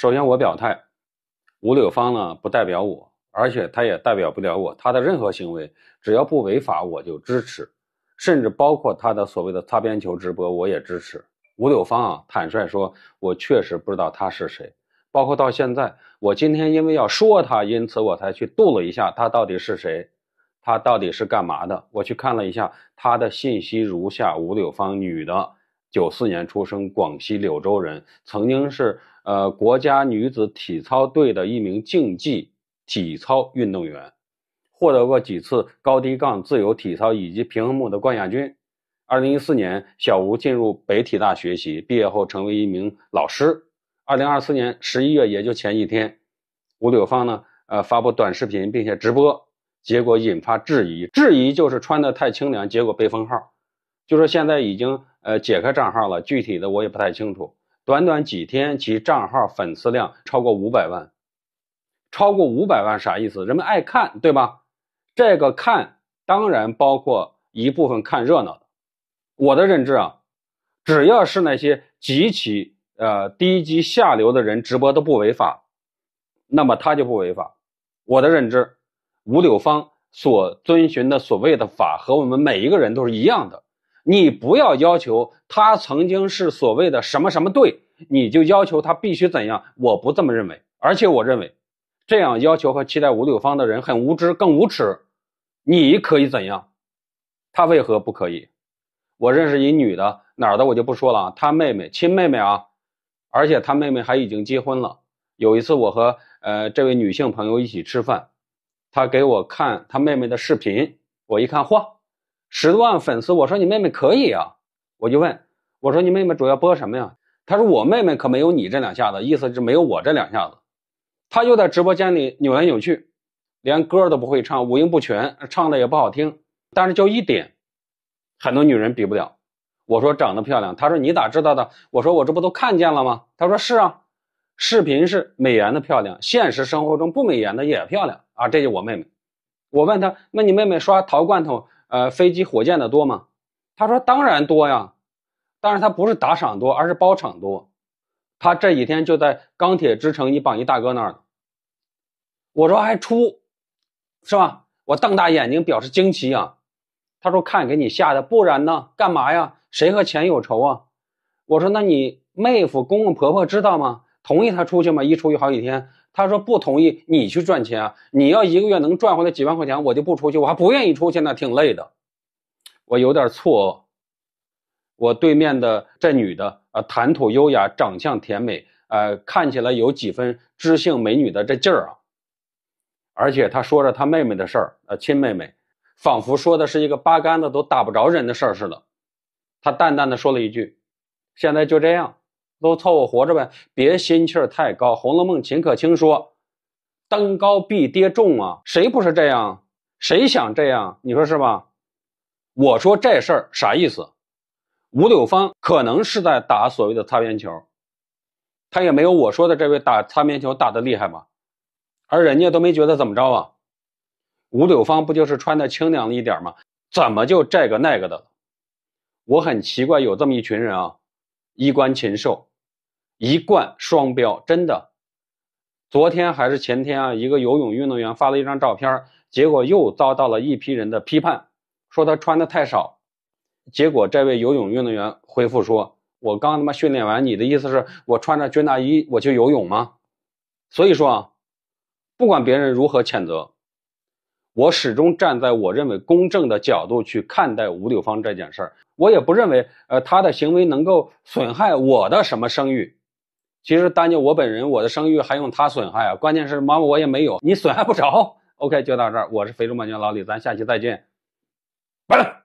首先，我表态，吴柳芳呢不代表我，而且她也代表不了我。她的任何行为，只要不违法，我就支持，甚至包括她的所谓的擦边球直播，我也支持。吴柳芳啊，坦率说，我确实不知道她是谁。包括到现在，我今天因为要说她，因此我才去度了一下她到底是谁，她到底是干嘛的。我去看了一下她的信息如下：吴柳芳，女的，九四年出生，广西柳州人，曾经是。呃，国家女子体操队的一名竞技体操运动员，获得过几次高低杠、自由体操以及平衡木的冠亚军。二零一四年，小吴进入北体大学习，毕业后成为一名老师。二零二四年十一月，也就前一天，吴柳芳呢，呃，发布短视频并且直播，结果引发质疑，质疑就是穿的太清凉，结果被封号，就说现在已经呃解开账号了，具体的我也不太清楚。短短几天，其账号粉丝量超过五百万。超过五百万啥意思？人们爱看，对吧？这个看当然包括一部分看热闹的。我的认知啊，只要是那些极其呃低级下流的人直播都不违法，那么他就不违法。我的认知，吴柳芳所遵循的所谓的法和我们每一个人都是一样的。你不要要求他曾经是所谓的什么什么队，你就要求他必须怎样？我不这么认为。而且我认为，这样要求和期待吴柳芳的人很无知，更无耻。你可以怎样？他为何不可以？我认识一女的，哪儿的我就不说了啊。她妹妹，亲妹妹啊，而且她妹妹还已经结婚了。有一次，我和呃这位女性朋友一起吃饭，她给我看她妹妹的视频，我一看，嚯！十多万粉丝，我说你妹妹可以啊，我就问，我说你妹妹主要播什么呀？她说我妹妹可没有你这两下子，意思是没有我这两下子。她就在直播间里扭来扭去，连歌都不会唱，五音不全，唱的也不好听。但是就一点，很多女人比不了。我说长得漂亮，她说你咋知道的？我说我这不都看见了吗？她说是啊，视频是美颜的漂亮，现实生活中不美颜的也漂亮啊，这就我妹妹。我问她，那你妹妹刷陶罐头？呃，飞机、火箭的多吗？他说当然多呀，但是他不是打赏多，而是包场多。他这几天就在钢铁之城一榜一大哥那儿呢。我说还出，是吧？我瞪大眼睛表示惊奇啊。他说看给你吓的，不然呢，干嘛呀？谁和钱有仇啊？我说那你妹夫、公公婆婆知道吗？同意他出去吗？一出去好几天。他说不同意你去赚钱啊！你要一个月能赚回来几万块钱，我就不出去，我还不愿意出去呢，挺累的。我有点错愕。我对面的这女的啊，谈吐优雅，长相甜美，呃，看起来有几分知性美女的这劲儿啊。而且她说着她妹妹的事儿，呃，亲妹妹，仿佛说的是一个八竿子都打不着人的事儿似的。她淡淡的说了一句：“现在就这样。”都凑合活着呗，别心气儿太高。《红楼梦》秦可卿说：“登高必跌重啊，谁不是这样？谁想这样？你说是吧？”我说这事儿啥意思？吴柳芳可能是在打所谓的擦边球，他也没有我说的这位打擦边球打得厉害吧？而人家都没觉得怎么着啊？吴柳芳不就是穿的清凉了一点吗？怎么就这个那个的？我很奇怪，有这么一群人啊，衣冠禽兽。一贯双标，真的。昨天还是前天啊，一个游泳运动员发了一张照片，结果又遭到了一批人的批判，说他穿的太少。结果这位游泳运动员回复说：“我刚他妈训练完，你的意思是我穿着军大衣我去游泳吗？”所以说啊，不管别人如何谴责，我始终站在我认为公正的角度去看待吴柳芳这件事儿，我也不认为呃他的行为能够损害我的什么声誉。其实单就我本人，我的声誉还用他损害啊？关键是妈妈我也没有，你损害不着。OK，就到这儿，我是肥洲麻将老李，咱下期再见。拜。了。